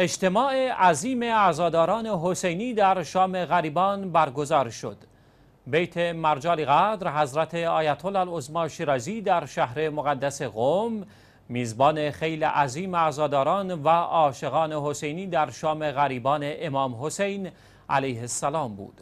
اجتماع عظیم عزاداران حسینی در شام غریبان برگزار شد بیت مرجالی قدر حضرت آیت الله شیرازی در شهر مقدس قم میزبان خیل عظیم اعزاداران و عاشقان حسینی در شام غریبان امام حسین علیه السلام بود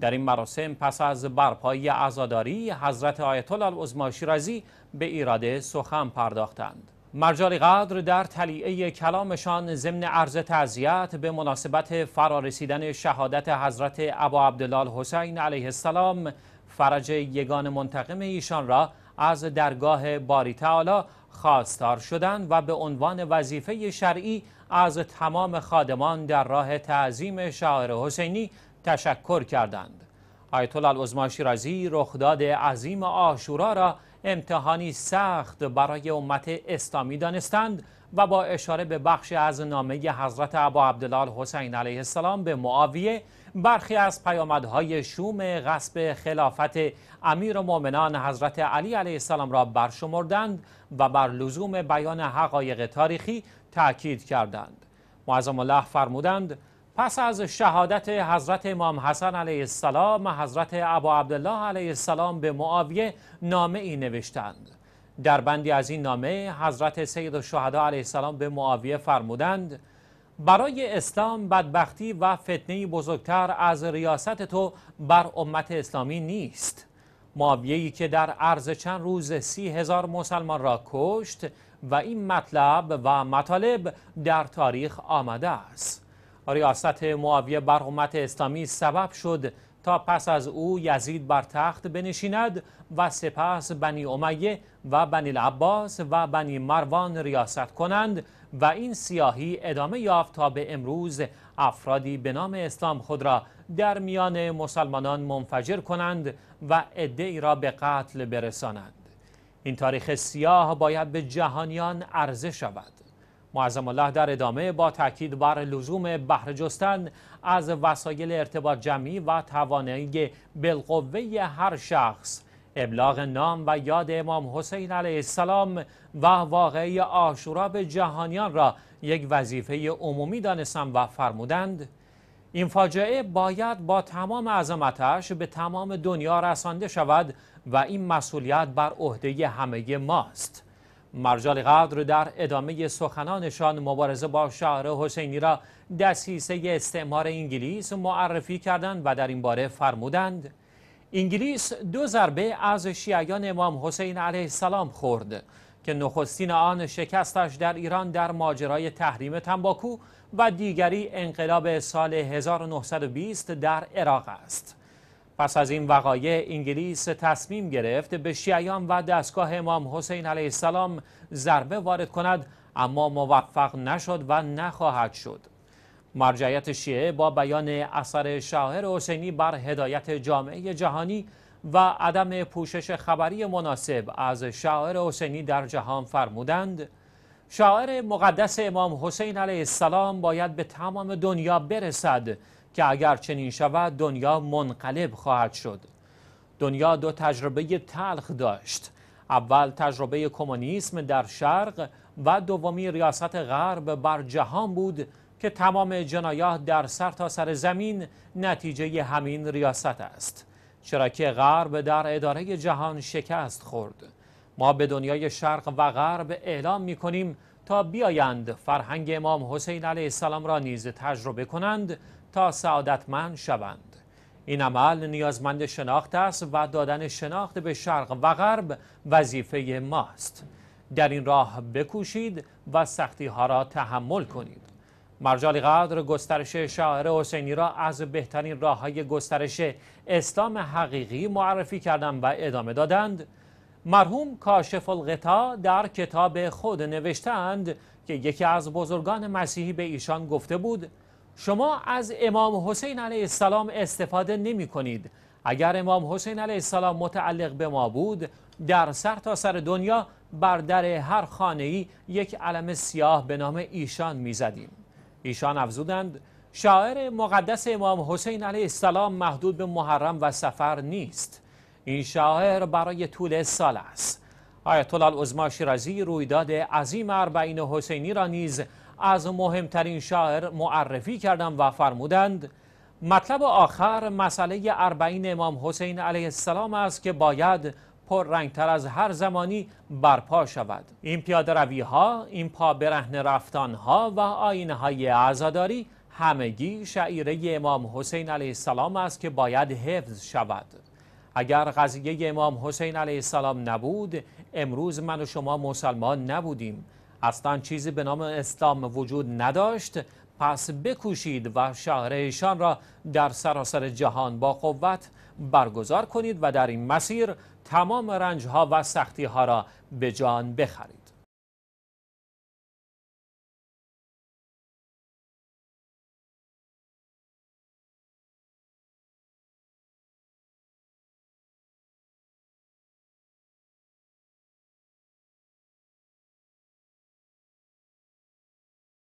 در این مراسم پس از برپایی عزاداری حضرت آیت الله شیرازی به ایراده سخن پرداختند مرجالی قدر در تلیعه کلامشان ضمن عرض تعزیت به مناسبت فرارسیدن شهادت حضرت ابا عبدالله حسین علیه السلام فرج یگان منتقم ایشان را از درگاه باری تعالی خواستار شدند و به عنوان وظیفه شرعی از تمام خادمان در راه تعظیم شاعر حسینی تشکر کردند آیت الله رزی شیرازی رخداد عظیم آشورا را امتحانی سخت برای امت اسلامی دانستند و با اشاره به بخشی از نامه حضرت عبا عبدالله حسین علیه السلام به معاویه برخی از پیامدهای شوم غصب خلافت امیر و مومنان حضرت علی علیه السلام را برشمردند و بر لزوم بیان حقایق تاریخی تاکید کردند معظم الله فرمودند پس از شهادت حضرت امام حسن علیه السلام حضرت ابا عبدالله علیه السلام به معاویه نامه ای نوشتند در بندی از این نامه حضرت سید الشهدا علیه السلام به معاویه فرمودند برای اسلام بدبختی و فتنه بزرگتر از ریاست تو بر امت اسلامی نیست ای که در عرض چند روز سی هزار مسلمان را کشت و این مطلب و مطالب در تاریخ آمده است ریاست آره، معاویه بر امت اسلامی سبب شد تا پس از او یزید بر تخت بنشیند و سپس بنی امیه و بنی عباس و بنی مروان ریاست کنند و این سیاهی ادامه یافت تا به امروز افرادی به نام اسلام خود را در میان مسلمانان منفجر کنند و ای را به قتل برسانند این تاریخ سیاه باید به جهانیان عرضه شود معظم الله در ادامه با تاکید بر لزوم بهره جستن از وسایل ارتباط جمعی و توانایی بالقوه هر شخص ابلاغ نام و یاد امام حسین علیه السلام و واقعی آشورا به جهانیان را یک وظیفه عمومی دانستم و فرمودند این فاجعه باید با تمام عظمتش به تمام دنیا رسانده شود و این مسئولیت بر عهده همه ماست مرجال قدر در ادامه سخنانشان مبارزه با شهر حسینی را دستیسه استعمار انگلیس معرفی کردند و در این باره فرمودند انگلیس دو ضربه از شیعیان امام حسین علیه السلام خورد که نخستین آن شکستش در ایران در ماجرای تحریم تنباکو و دیگری انقلاب سال 1920 در عراق است. پس از این وقایع انگلیس تصمیم گرفت به شیعیان و دستگاه امام حسین علیه السلام ضربه وارد کند اما موفق نشد و نخواهد شد مرجعیت شیعه با بیان اثر شاهر حسینی بر هدایت جامعه جهانی و عدم پوشش خبری مناسب از شاعر حسینی در جهان فرمودند شاعر مقدس امام حسین علیه السلام باید به تمام دنیا برسد که اگر چنین شود دنیا منقلب خواهد شد دنیا دو تجربه تلخ داشت اول تجربه کمونیسم در شرق و دومی ریاست غرب بر جهان بود که تمام جنایات در سرتاسر سر زمین نتیجه همین ریاست است چرا که غرب در اداره جهان شکست خورد ما به دنیای شرق و غرب اعلام می کنیم تا بیایند فرهنگ امام حسین علیه السلام را نیز تجربه کنند تا سعادتمند شوند این عمل نیازمند شناخت است و دادن شناخت به شرق و غرب وظیفه ماست در این راه بکوشید و سختی ها را تحمل کنید مرجال قدر گسترش شاعر حسینی را از بهترین راه های گسترش اسلام حقیقی معرفی کردند و ادامه دادند مرحوم کاشف الغطا در کتاب خود نوشتند که یکی از بزرگان مسیحی به ایشان گفته بود شما از امام حسین علیه السلام استفاده نمی کنید اگر امام حسین علیه السلام متعلق به ما بود در سر تا سر دنیا بر در هر خانه ای یک علم سیاه به نام ایشان میزدیم ایشان افزودند شاعر مقدس امام حسین علیه السلام محدود به محرم و سفر نیست این شاعر برای طول سال است آیت الله العظما شیرازی رویداد عظیم اربعین حسینی را نیز از مهمترین شاعر معرفی کردم و فرمودند مطلب آخر مسئله اربعین امام حسین علیه السلام است که باید پررنگتر از هر زمانی برپا شود این پیاده روی ها این پا برهن رفتان ها و آینه های عزاداری همگی شعیره امام حسین علیه السلام است که باید حفظ شود اگر قضیه امام حسین علیه السلام نبود امروز من و شما مسلمان نبودیم اصلا چیزی به نام اسلام وجود نداشت پس بکوشید و ایشان را در سراسر جهان با قوت برگزار کنید و در این مسیر تمام رنج ها و سختی ها را به جان بخرید